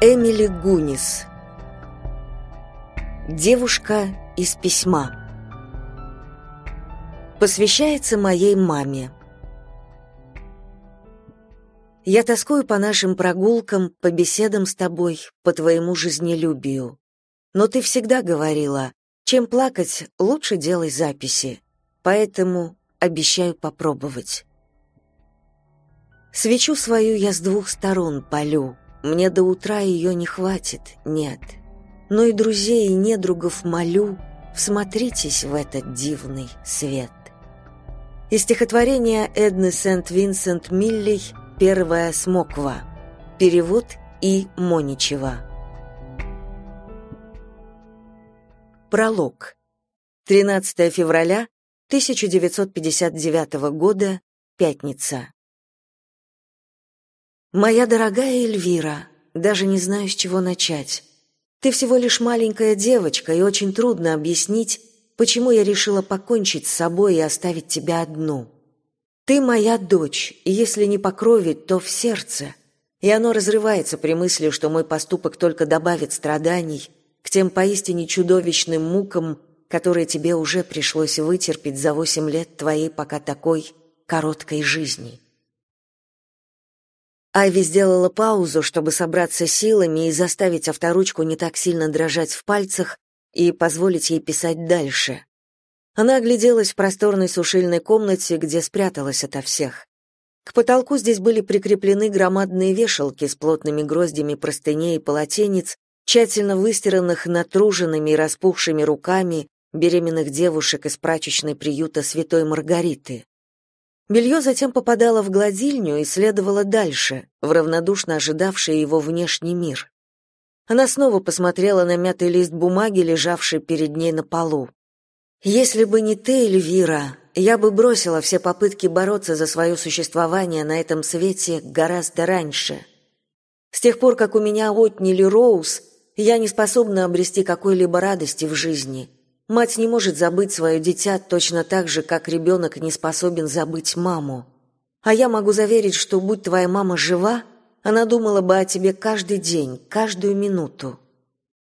Эмили Гунис Девушка из письма Посвящается моей маме Я тоскую по нашим прогулкам, по беседам с тобой, по твоему жизнелюбию. Но ты всегда говорила, чем плакать, лучше делай записи. Поэтому обещаю попробовать. Свечу свою я с двух сторон полю — мне до утра ее не хватит, нет. Но и друзей, и недругов молю, всмотритесь в этот дивный свет. Из стихотворения Эдны Сент-Винсент Милли «Первая смоква». Перевод И. Моничева. Пролог. 13 февраля 1959 года, пятница. Моя дорогая Эльвира, даже не знаю, с чего начать. Ты всего лишь маленькая девочка, и очень трудно объяснить, почему я решила покончить с собой и оставить тебя одну. Ты моя дочь, и если не по крови, то в сердце. И оно разрывается при мысли, что мой поступок только добавит страданий к тем поистине чудовищным мукам, которые тебе уже пришлось вытерпеть за восемь лет твоей пока такой короткой жизни. Айви сделала паузу, чтобы собраться силами и заставить авторучку не так сильно дрожать в пальцах и позволить ей писать дальше. Она огляделась в просторной сушильной комнате, где спряталась ото всех. К потолку здесь были прикреплены громадные вешалки с плотными гроздями простыней и полотенец, тщательно выстиранных натруженными и распухшими руками беременных девушек из прачечной приюта Святой Маргариты. Белье затем попадало в гладильню и следовало дальше, в равнодушно ожидавший его внешний мир. Она снова посмотрела на мятый лист бумаги, лежавший перед ней на полу. «Если бы не ты, Эльвира, я бы бросила все попытки бороться за свое существование на этом свете гораздо раньше. С тех пор, как у меня отняли Роуз, я не способна обрести какой-либо радости в жизни. Мать не может забыть свое дитя точно так же, как ребенок не способен забыть маму. А я могу заверить, что будь твоя мама жива, она думала бы о тебе каждый день, каждую минуту.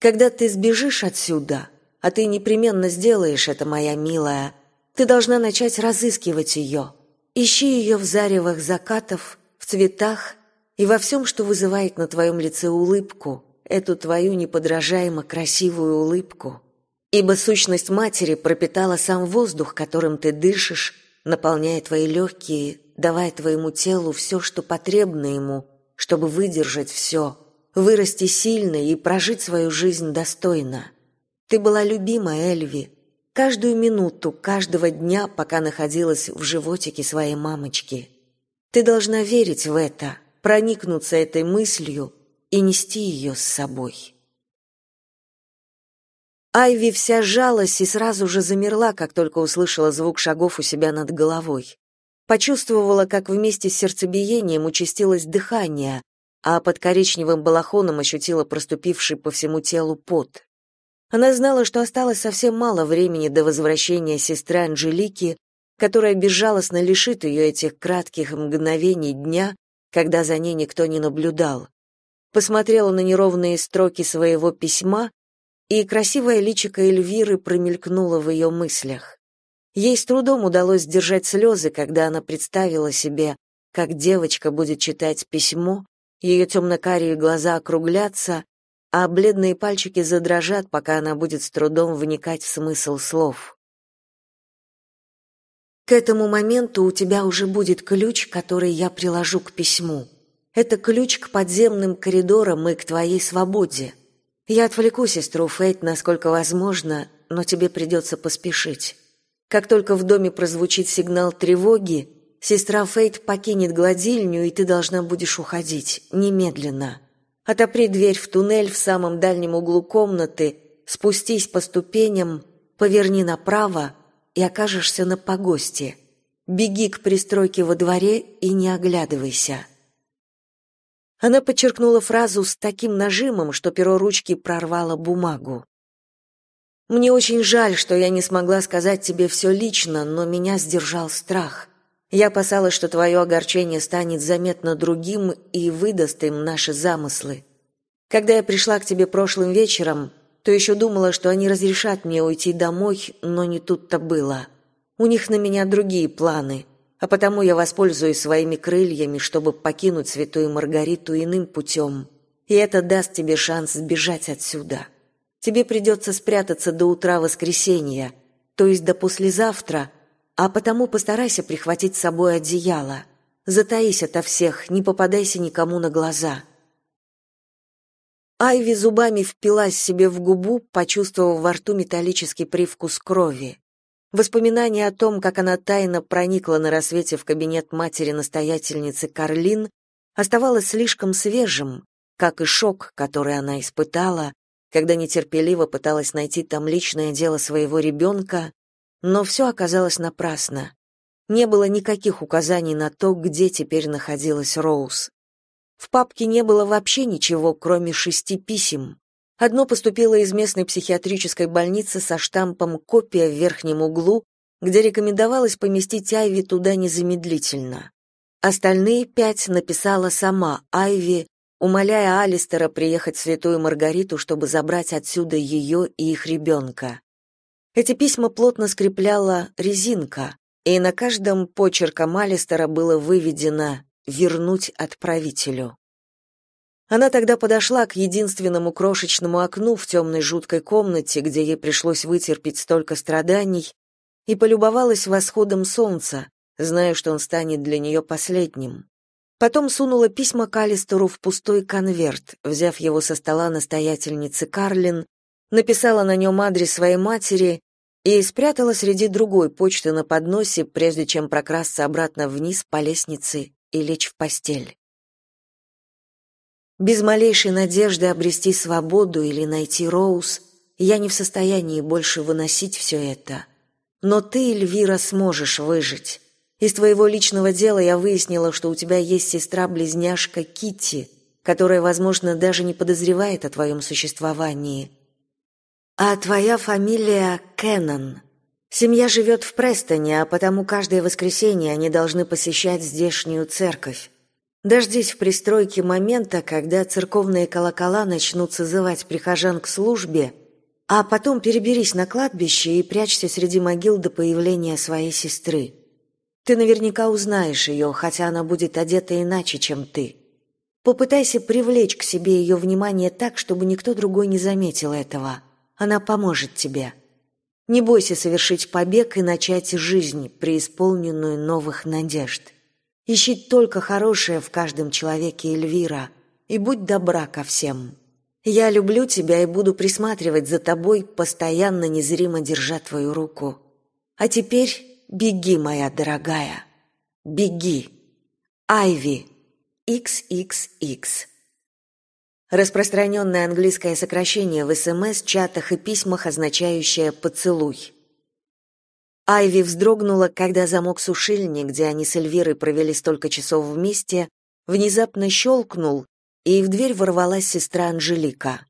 Когда ты сбежишь отсюда, а ты непременно сделаешь это, моя милая, ты должна начать разыскивать ее. Ищи ее в заревах закатов, в цветах и во всем, что вызывает на твоем лице улыбку, эту твою неподражаемо красивую улыбку ибо сущность матери пропитала сам воздух, которым ты дышишь, наполняя твои легкие, давая твоему телу все, что потребно ему, чтобы выдержать все, вырасти сильно и прожить свою жизнь достойно. Ты была любима, Эльви, каждую минуту, каждого дня, пока находилась в животике своей мамочки. Ты должна верить в это, проникнуться этой мыслью и нести ее с собой». Айви вся сжалась и сразу же замерла, как только услышала звук шагов у себя над головой. Почувствовала, как вместе с сердцебиением участилось дыхание, а под коричневым балахоном ощутила проступивший по всему телу пот. Она знала, что осталось совсем мало времени до возвращения сестры Анжелики, которая безжалостно лишит ее этих кратких мгновений дня, когда за ней никто не наблюдал. Посмотрела на неровные строки своего письма и красивое личико Эльвиры промелькнуло в ее мыслях. Ей с трудом удалось сдержать слезы, когда она представила себе, как девочка будет читать письмо, ее темно-карие глаза округлятся, а бледные пальчики задрожат, пока она будет с трудом вникать в смысл слов. К этому моменту у тебя уже будет ключ, который я приложу к письму. Это ключ к подземным коридорам и к твоей свободе. Я отвлеку сестру Фейт, насколько возможно, но тебе придется поспешить. Как только в доме прозвучит сигнал тревоги, сестра Фейт покинет гладильню, и ты должна будешь уходить немедленно. Отопри дверь в туннель в самом дальнем углу комнаты, спустись по ступеням, поверни направо и окажешься на погосте. Беги к пристройке во дворе и не оглядывайся. Она подчеркнула фразу с таким нажимом, что перо ручки прорвало бумагу. «Мне очень жаль, что я не смогла сказать тебе все лично, но меня сдержал страх. Я опасалась, что твое огорчение станет заметно другим и выдаст им наши замыслы. Когда я пришла к тебе прошлым вечером, то еще думала, что они разрешат мне уйти домой, но не тут-то было. У них на меня другие планы а потому я воспользуюсь своими крыльями, чтобы покинуть Святую Маргариту иным путем, и это даст тебе шанс сбежать отсюда. Тебе придется спрятаться до утра воскресенья, то есть до послезавтра, а потому постарайся прихватить с собой одеяло. Затаись ото всех, не попадайся никому на глаза». Айви зубами впилась себе в губу, почувствовав во рту металлический привкус крови. Воспоминания о том, как она тайно проникла на рассвете в кабинет матери-настоятельницы Карлин, оставалось слишком свежим, как и шок, который она испытала, когда нетерпеливо пыталась найти там личное дело своего ребенка, но все оказалось напрасно. Не было никаких указаний на то, где теперь находилась Роуз. В папке не было вообще ничего, кроме шести писем, Одно поступило из местной психиатрической больницы со штампом «Копия в верхнем углу», где рекомендовалось поместить Айви туда незамедлительно. Остальные пять написала сама Айви, умоляя Алистера приехать в Святую Маргариту, чтобы забрать отсюда ее и их ребенка. Эти письма плотно скрепляла резинка, и на каждом почерком Алистера было выведено «вернуть отправителю». Она тогда подошла к единственному крошечному окну в темной жуткой комнате, где ей пришлось вытерпеть столько страданий, и полюбовалась восходом солнца, зная, что он станет для нее последним. Потом сунула письма Калистеру в пустой конверт, взяв его со стола настоятельницы Карлин, написала на нем адрес своей матери и спрятала среди другой почты на подносе, прежде чем прокрасться обратно вниз по лестнице и лечь в постель. Без малейшей надежды обрести свободу или найти Роуз, я не в состоянии больше выносить все это. Но ты, Эльвира, сможешь выжить. Из твоего личного дела я выяснила, что у тебя есть сестра-близняшка Китти, которая, возможно, даже не подозревает о твоем существовании. А твоя фамилия Кеннон. Семья живет в Престоне, а потому каждое воскресенье они должны посещать здешнюю церковь. Дождись в пристройке момента, когда церковные колокола начнут созывать прихожан к службе, а потом переберись на кладбище и прячься среди могил до появления своей сестры. Ты наверняка узнаешь ее, хотя она будет одета иначе, чем ты. Попытайся привлечь к себе ее внимание так, чтобы никто другой не заметил этого. Она поможет тебе. Не бойся совершить побег и начать жизнь, преисполненную новых надежд. Ищи только хорошее в каждом человеке, Эльвира, и будь добра ко всем. Я люблю тебя и буду присматривать за тобой, постоянно незримо держа твою руку. А теперь беги, моя дорогая. Беги. Айви. XXX. Распространенное английское сокращение в СМС, эм чатах и письмах, означающее «поцелуй». Айви вздрогнула, когда замок сушильни, где они с Эльвирой провели столько часов вместе, внезапно щелкнул, и в дверь ворвалась сестра Анжелика.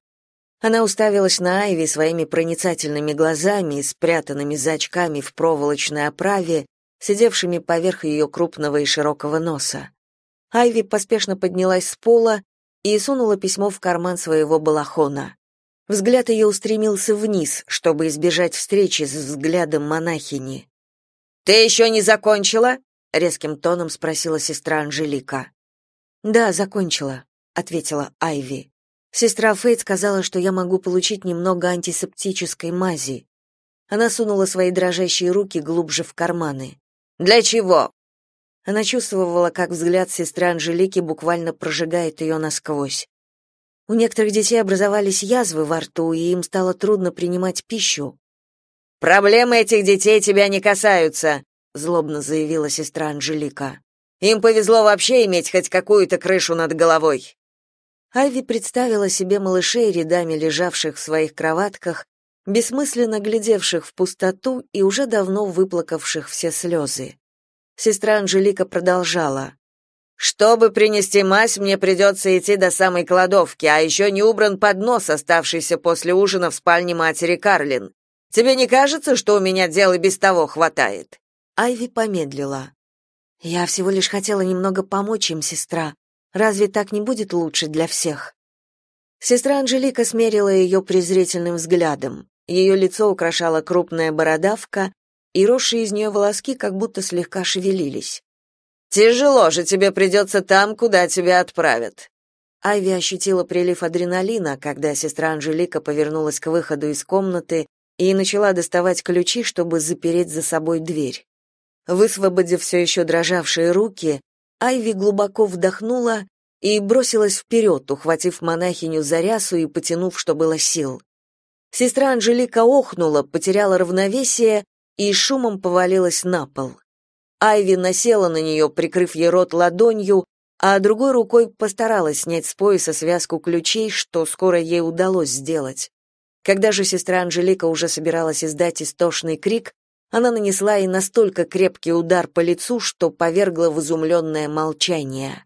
Она уставилась на Айви своими проницательными глазами, спрятанными за очками в проволочной оправе, сидевшими поверх ее крупного и широкого носа. Айви поспешно поднялась с пола и сунула письмо в карман своего балахона. Взгляд ее устремился вниз, чтобы избежать встречи с взглядом монахини. «Ты еще не закончила?» — резким тоном спросила сестра Анжелика. «Да, закончила», — ответила Айви. «Сестра Фейт сказала, что я могу получить немного антисептической мази». Она сунула свои дрожащие руки глубже в карманы. «Для чего?» Она чувствовала, как взгляд сестры Анжелики буквально прожигает ее насквозь. У некоторых детей образовались язвы во рту, и им стало трудно принимать пищу. «Проблемы этих детей тебя не касаются», — злобно заявила сестра Анжелика. «Им повезло вообще иметь хоть какую-то крышу над головой». Айви представила себе малышей, рядами лежавших в своих кроватках, бессмысленно глядевших в пустоту и уже давно выплакавших все слезы. Сестра Анжелика продолжала. Чтобы принести мазь, мне придется идти до самой кладовки, а еще не убран поднос, оставшийся после ужина в спальне матери Карлин. Тебе не кажется, что у меня дел и без того хватает?» Айви помедлила. «Я всего лишь хотела немного помочь им, сестра. Разве так не будет лучше для всех?» Сестра Анжелика смерила ее презрительным взглядом. Ее лицо украшала крупная бородавка, и росшие из нее волоски как будто слегка шевелились. Тяжело же тебе придется там, куда тебя отправят. Айви ощутила прилив адреналина, когда сестра Анжелика повернулась к выходу из комнаты и начала доставать ключи, чтобы запереть за собой дверь. Высвободив все еще дрожавшие руки, Айви глубоко вдохнула и бросилась вперед, ухватив монахиню за рясу и потянув, что было сил. Сестра Анжелика охнула, потеряла равновесие и шумом повалилась на пол. Айви насела на нее, прикрыв ей рот ладонью, а другой рукой постаралась снять с пояса связку ключей, что скоро ей удалось сделать. Когда же сестра Анжелика уже собиралась издать истошный крик, она нанесла ей настолько крепкий удар по лицу, что повергла в изумленное молчание.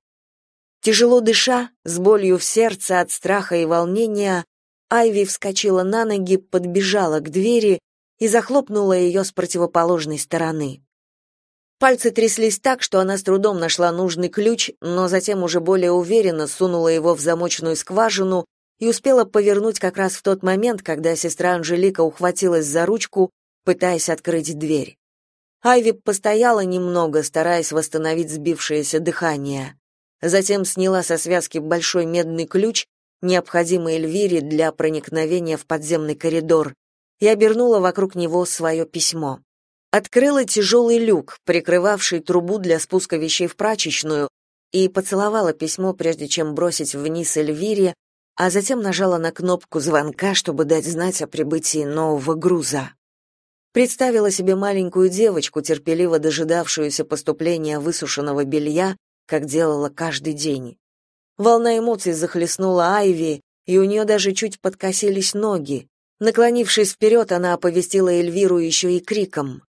Тяжело дыша, с болью в сердце от страха и волнения, Айви вскочила на ноги, подбежала к двери и захлопнула ее с противоположной стороны. Пальцы тряслись так, что она с трудом нашла нужный ключ, но затем уже более уверенно сунула его в замочную скважину и успела повернуть как раз в тот момент, когда сестра Анжелика ухватилась за ручку, пытаясь открыть дверь. Айви постояла немного, стараясь восстановить сбившееся дыхание. Затем сняла со связки большой медный ключ, необходимый Эльвире для проникновения в подземный коридор, и обернула вокруг него свое письмо открыла тяжелый люк, прикрывавший трубу для спуска вещей в прачечную, и поцеловала письмо, прежде чем бросить вниз Эльвире, а затем нажала на кнопку звонка, чтобы дать знать о прибытии нового груза. Представила себе маленькую девочку, терпеливо дожидавшуюся поступления высушенного белья, как делала каждый день. Волна эмоций захлестнула Айви, и у нее даже чуть подкосились ноги. Наклонившись вперед, она оповестила Эльвиру еще и криком.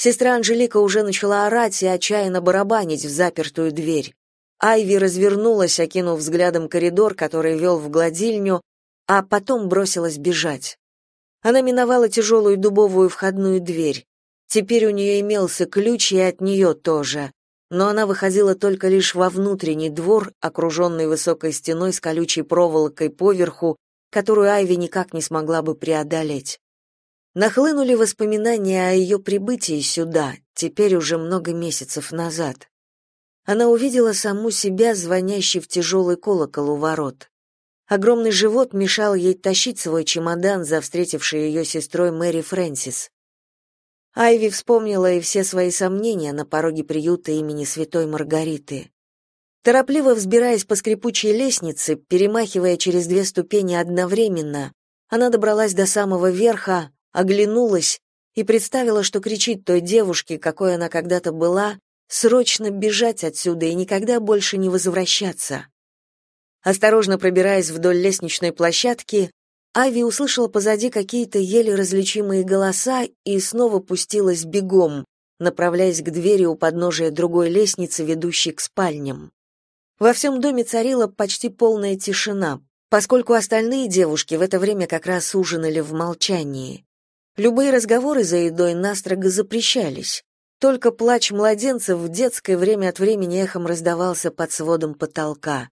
Сестра Анжелика уже начала орать и отчаянно барабанить в запертую дверь. Айви развернулась, окинув взглядом коридор, который вел в гладильню, а потом бросилась бежать. Она миновала тяжелую дубовую входную дверь. Теперь у нее имелся ключ и от нее тоже. Но она выходила только лишь во внутренний двор, окруженный высокой стеной с колючей проволокой поверху, которую Айви никак не смогла бы преодолеть. Нахлынули воспоминания о ее прибытии сюда, теперь уже много месяцев назад. Она увидела саму себя, звонящей в тяжелый колокол у ворот. Огромный живот мешал ей тащить свой чемодан за встретившей ее сестрой Мэри Фрэнсис. Айви вспомнила и все свои сомнения на пороге приюта имени Святой Маргариты. Торопливо взбираясь по скрипучей лестнице, перемахивая через две ступени одновременно, она добралась до самого верха, оглянулась и представила, что кричит той девушке, какой она когда-то была, срочно бежать отсюда и никогда больше не возвращаться. Осторожно пробираясь вдоль лестничной площадки, Ави услышала позади какие-то еле различимые голоса и снова пустилась бегом, направляясь к двери у подножия другой лестницы, ведущей к спальням. Во всем доме царила почти полная тишина, поскольку остальные девушки в это время как раз ужинали в молчании. Любые разговоры за едой настрого запрещались. Только плач младенцев в детское время от времени эхом раздавался под сводом потолка.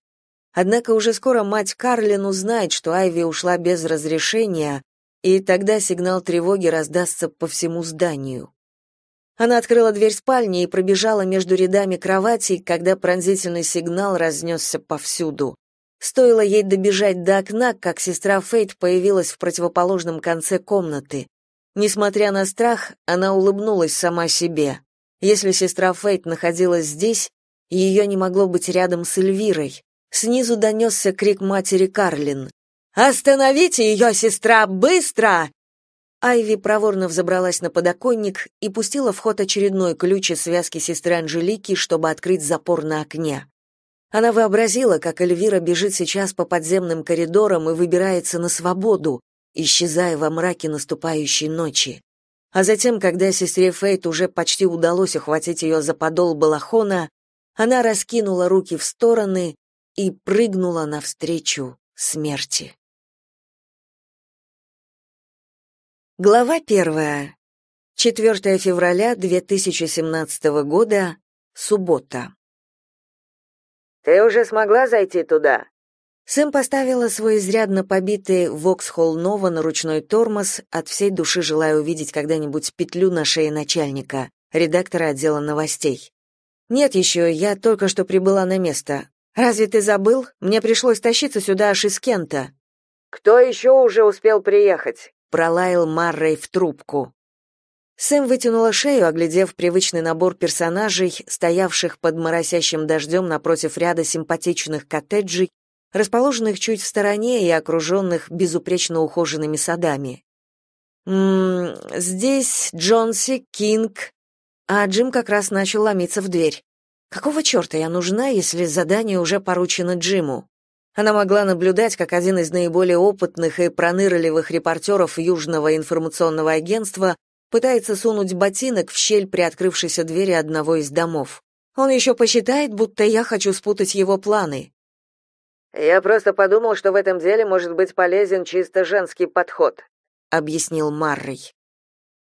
Однако уже скоро мать Карлин узнает, что Айви ушла без разрешения, и тогда сигнал тревоги раздастся по всему зданию. Она открыла дверь спальни и пробежала между рядами кроватей, когда пронзительный сигнал разнесся повсюду. Стоило ей добежать до окна, как сестра Фейт появилась в противоположном конце комнаты. Несмотря на страх, она улыбнулась сама себе. Если сестра Фейт находилась здесь, ее не могло быть рядом с Эльвирой. Снизу донесся крик матери Карлин. «Остановите ее, сестра, быстро!» Айви проворно взобралась на подоконник и пустила в ход очередной ключ из связки сестры Анжелики, чтобы открыть запор на окне. Она вообразила, как Эльвира бежит сейчас по подземным коридорам и выбирается на свободу, исчезая во мраке наступающей ночи. А затем, когда сестре Фейт уже почти удалось ухватить ее за подол балахона, она раскинула руки в стороны и прыгнула навстречу смерти. Глава первая. 4 февраля 2017 года. Суббота. «Ты уже смогла зайти туда?» Сэм поставила свой изрядно побитый Воксхолл Нова на ручной тормоз, от всей души желая увидеть когда-нибудь петлю на шее начальника, редактора отдела новостей. «Нет еще, я только что прибыла на место. Разве ты забыл? Мне пришлось тащиться сюда аж из Кента». «Кто еще уже успел приехать?» — пролаял Маррей в трубку. Сэм вытянула шею, оглядев привычный набор персонажей, стоявших под моросящим дождем напротив ряда симпатичных коттеджей расположенных чуть в стороне и окруженных безупречно ухоженными садами. «М м-м, здесь Джонси, Кинг...» А Джим как раз начал ломиться в дверь. «Какого черта я нужна, если задание уже поручено Джиму?» Она могла наблюдать, как один из наиболее опытных и пронырливых репортеров Южного информационного агентства пытается сунуть ботинок в щель приоткрывшейся двери одного из домов. Он еще посчитает, будто я хочу спутать его планы. «Я просто подумал, что в этом деле может быть полезен чисто женский подход», — объяснил Маррой.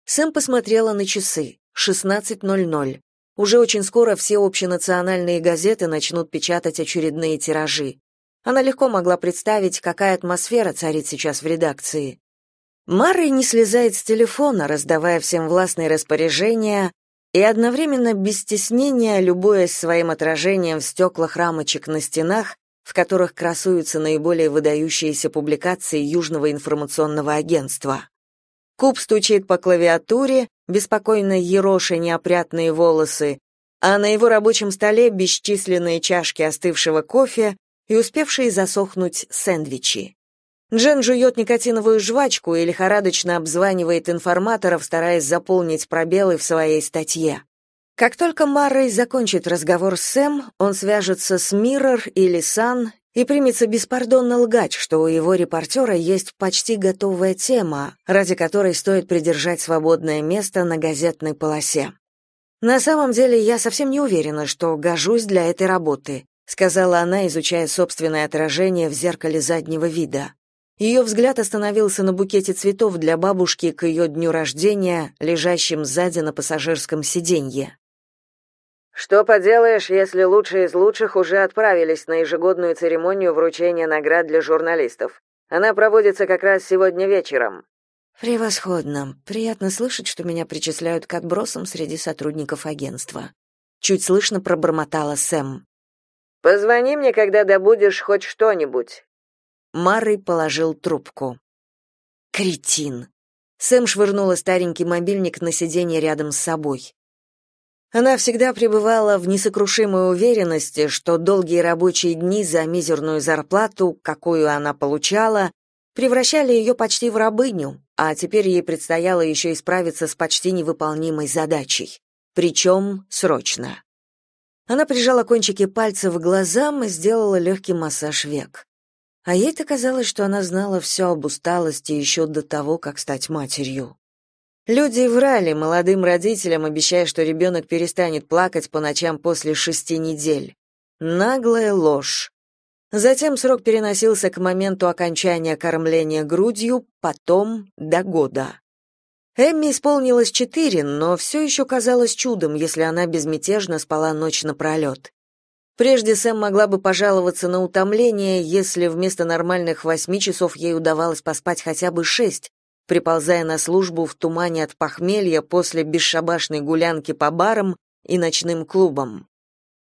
Сэм посмотрела на часы. 16.00. Уже очень скоро все общенациональные газеты начнут печатать очередные тиражи. Она легко могла представить, какая атмосфера царит сейчас в редакции. Маррой не слезает с телефона, раздавая всем властные распоряжения и одновременно без стеснения, любуясь своим отражением в стеклах рамочек на стенах, в которых красуются наиболее выдающиеся публикации Южного информационного агентства. Куб стучит по клавиатуре, беспокойно ероша неопрятные волосы, а на его рабочем столе бесчисленные чашки остывшего кофе и успевшие засохнуть сэндвичи. Джен жует никотиновую жвачку и лихорадочно обзванивает информаторов, стараясь заполнить пробелы в своей статье. Как только Маррей закончит разговор с Сэм, он свяжется с Миррор или Сан и примется беспардонно лгать, что у его репортера есть почти готовая тема, ради которой стоит придержать свободное место на газетной полосе. «На самом деле я совсем не уверена, что гожусь для этой работы», сказала она, изучая собственное отражение в зеркале заднего вида. Ее взгляд остановился на букете цветов для бабушки к ее дню рождения, лежащем сзади на пассажирском сиденье. Что поделаешь, если лучшие из лучших уже отправились на ежегодную церемонию вручения наград для журналистов. Она проводится как раз сегодня вечером. Превосходно. Приятно слышать, что меня причисляют к отбросам среди сотрудников агентства. Чуть слышно пробормотала Сэм. Позвони мне, когда добудешь хоть что-нибудь. Мары положил трубку. Кретин. Сэм швырнула старенький мобильник на сиденье рядом с собой. Она всегда пребывала в несокрушимой уверенности, что долгие рабочие дни за мизерную зарплату, какую она получала, превращали ее почти в рабыню, а теперь ей предстояло еще и справиться с почти невыполнимой задачей. Причем срочно. Она прижала кончики пальцев к глазам и сделала легкий массаж век. А ей-то казалось, что она знала все об усталости еще до того, как стать матерью. Люди врали молодым родителям, обещая, что ребенок перестанет плакать по ночам после шести недель. Наглая ложь. Затем срок переносился к моменту окончания кормления грудью, потом до года. Эмми исполнилось четыре, но все еще казалось чудом, если она безмятежно спала ночь напролет. Прежде Сэм могла бы пожаловаться на утомление, если вместо нормальных восьми часов ей удавалось поспать хотя бы шесть, приползая на службу в тумане от похмелья после бесшабашной гулянки по барам и ночным клубам.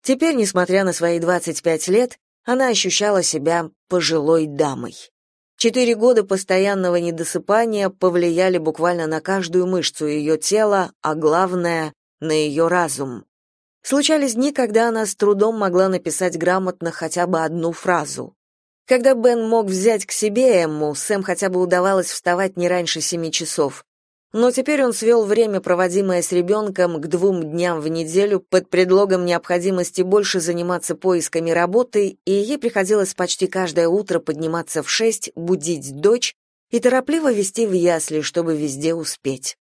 Теперь, несмотря на свои 25 лет, она ощущала себя пожилой дамой. Четыре года постоянного недосыпания повлияли буквально на каждую мышцу ее тела, а главное — на ее разум. Случались дни, когда она с трудом могла написать грамотно хотя бы одну фразу. Когда Бен мог взять к себе Эмму, Сэм хотя бы удавалось вставать не раньше семи часов. Но теперь он свел время, проводимое с ребенком, к двум дням в неделю под предлогом необходимости больше заниматься поисками работы, и ей приходилось почти каждое утро подниматься в шесть, будить дочь и торопливо вести в ясли, чтобы везде успеть.